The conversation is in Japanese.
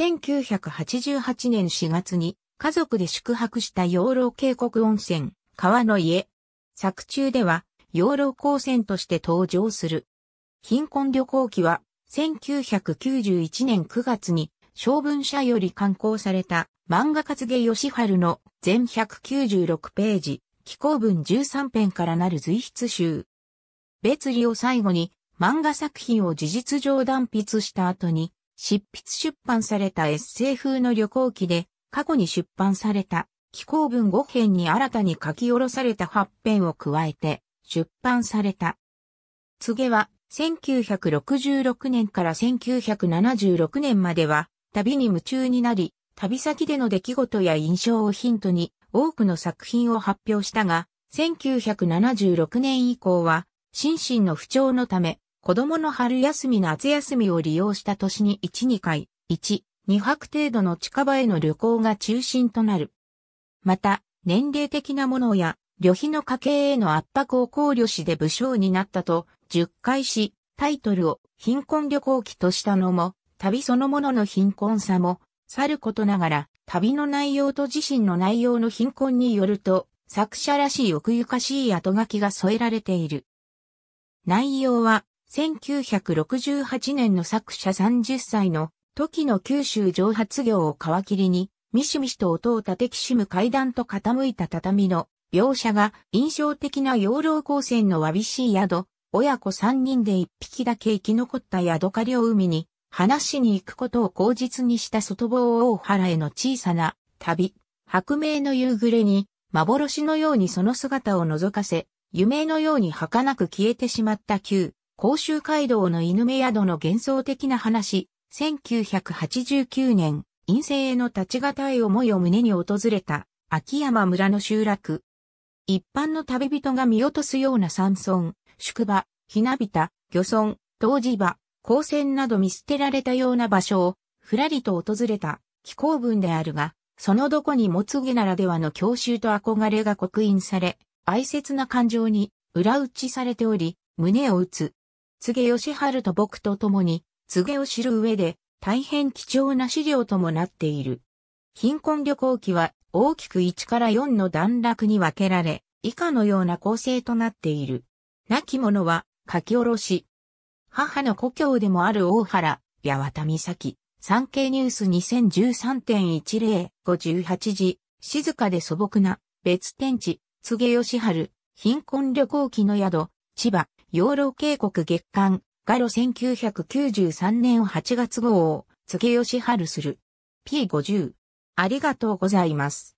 1988年4月に家族で宿泊した養老渓谷温泉、川の家。作中では養老高専として登場する。貧困旅行記は1991年9月に小文社より刊行された漫画活芸吉春の全196ページ、紀行文13編からなる随筆集。別離を最後に漫画作品を事実上断筆した後に執筆出版されたエッセイ風の旅行記で、過去に出版された、紀行文5編に新たに書き下ろされた8編を加えて、出版された。告げは、1966年から1976年までは、旅に夢中になり、旅先での出来事や印象をヒントに、多くの作品を発表したが、1976年以降は、心身の不調のため、子供の春休み夏休みを利用した年に1、2回、1、2泊程度の近場への旅行が中心となる。また、年齢的なものや、旅費の家計への圧迫を考慮しで武将になったと、10回し、タイトルを貧困旅行記としたのも、旅そのものの貧困さも、さることながら、旅の内容と自身の内容の貧困によると、作者らしい奥ゆかしい後書きが添えられている。内容は、1968年の作者30歳の時の九州上発業を皮切りに、ミシミシと音を立てきしむ階段と傾いた畳の描写が印象的な養老高専のわびしい宿、親子3人で1匹だけ生き残った宿狩りを海に話しに行くことを口実にした外房大原への小さな旅、白明の夕暮れに幻のようにその姿を覗かせ、夢のように儚く消えてしまった旧甲州街道の犬目宿の幻想的な話、1989年、陰性への立ちがたい思いを胸に訪れた、秋山村の集落。一般の旅人が見落とすような山村、宿場、ひなびた、漁村、湯治場、高専など見捨てられたような場所を、ふらりと訪れた、気候文であるが、そのどこにもつげならではの教愁と憧れが刻印され、哀切な感情に裏打ちされており、胸を打つ。柘植義春と僕と共に、柘げを知る上で、大変貴重な資料ともなっている。貧困旅行記は、大きく1から4の段落に分けられ、以下のような構成となっている。亡き者は、書き下ろし。母の故郷でもある大原、八幡岬、産経ニュース2013.10、58時、静かで素朴な、別天地、柘植義春、貧困旅行記の宿、千葉、養老渓谷月刊、ガロ1993年8月号を、月吉春する。P50。ありがとうございます。